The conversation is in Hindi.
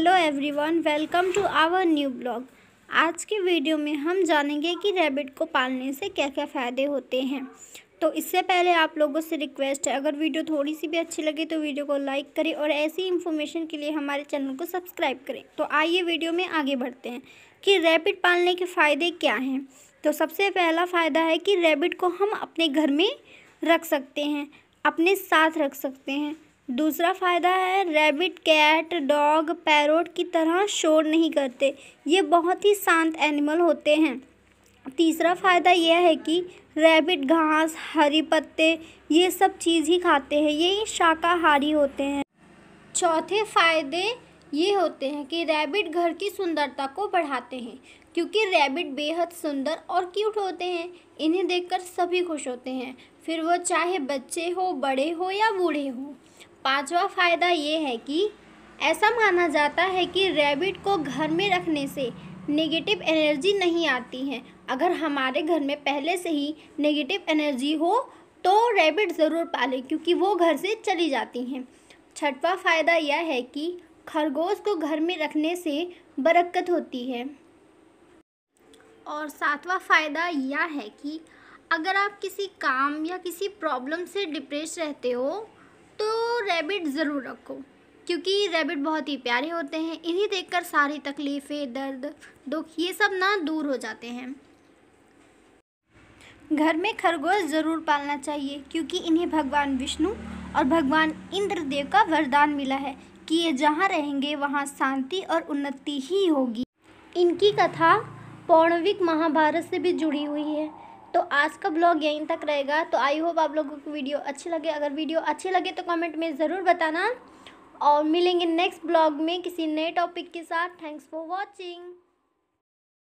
hello everyone welcome to our new blog आज के वीडियो में हम जानेंगे कि रैबिट को पालने से क्या क्या फ़ायदे होते हैं तो इससे पहले आप लोगों से रिक्वेस्ट है अगर वीडियो थोड़ी सी भी अच्छी लगे तो वीडियो को लाइक करें और ऐसी इन्फॉर्मेशन के लिए हमारे चैनल को सब्सक्राइब करें तो आइए वीडियो में आगे बढ़ते हैं कि रैबिट पालने के फ़ायदे क्या हैं तो सबसे पहला फ़ायदा है कि रैबिट को हम अपने घर में रख सकते हैं अपने साथ रख सकते हैं दूसरा फ़ायदा है रैबिट कैट डॉग पैरोट की तरह शोर नहीं करते ये बहुत ही शांत एनिमल होते हैं तीसरा फ़ायदा यह है कि रैबिट घास हरी पत्ते ये सब चीज़ ही खाते हैं ये शाकाहारी होते हैं चौथे फ़ायदे ये होते हैं कि रैबिट घर की सुंदरता को बढ़ाते हैं क्योंकि रैबिट बेहद सुंदर और क्यूट होते हैं इन्हें देखकर सभी खुश होते हैं फिर वह चाहे बच्चे हो बड़े हो या बूढ़े हो पांचवा फ़ायदा ये है कि ऐसा माना जाता है कि रैबिट को घर में रखने से नेगेटिव एनर्जी नहीं आती है अगर हमारे घर में पहले से ही नेगेटिव एनर्जी हो तो रैबिट ज़रूर पालें क्योंकि वो घर से चली जाती हैं छठवा फ़ायदा यह है कि खरगोश को घर में रखने से बरकत होती है और सातवां फ़ायदा यह है कि अगर आप किसी काम या किसी प्रॉब्लम से डिप्रेस रहते हो रैबिट ज़रूर रखो क्योंकि रैबिट बहुत ही प्यारे होते हैं इन्हें देखकर सारी तकलीफ़ें दर्द दुख ये सब ना दूर हो जाते हैं घर में खरगोश ज़रूर पालना चाहिए क्योंकि इन्हें भगवान विष्णु और भगवान इंद्रदेव का वरदान मिला है कि ये जहाँ रहेंगे वहाँ शांति और उन्नति ही होगी इनकी कथा पौणविक महाभारत से भी जुड़ी हुई है तो आज का ब्लॉग यहीं तक रहेगा तो आई होप आप लोगों को वीडियो अच्छी लगे अगर वीडियो अच्छी लगे तो कमेंट में ज़रूर बताना और मिलेंगे नेक्स्ट ब्लॉग में किसी नए टॉपिक के साथ थैंक्स फॉर वॉचिंग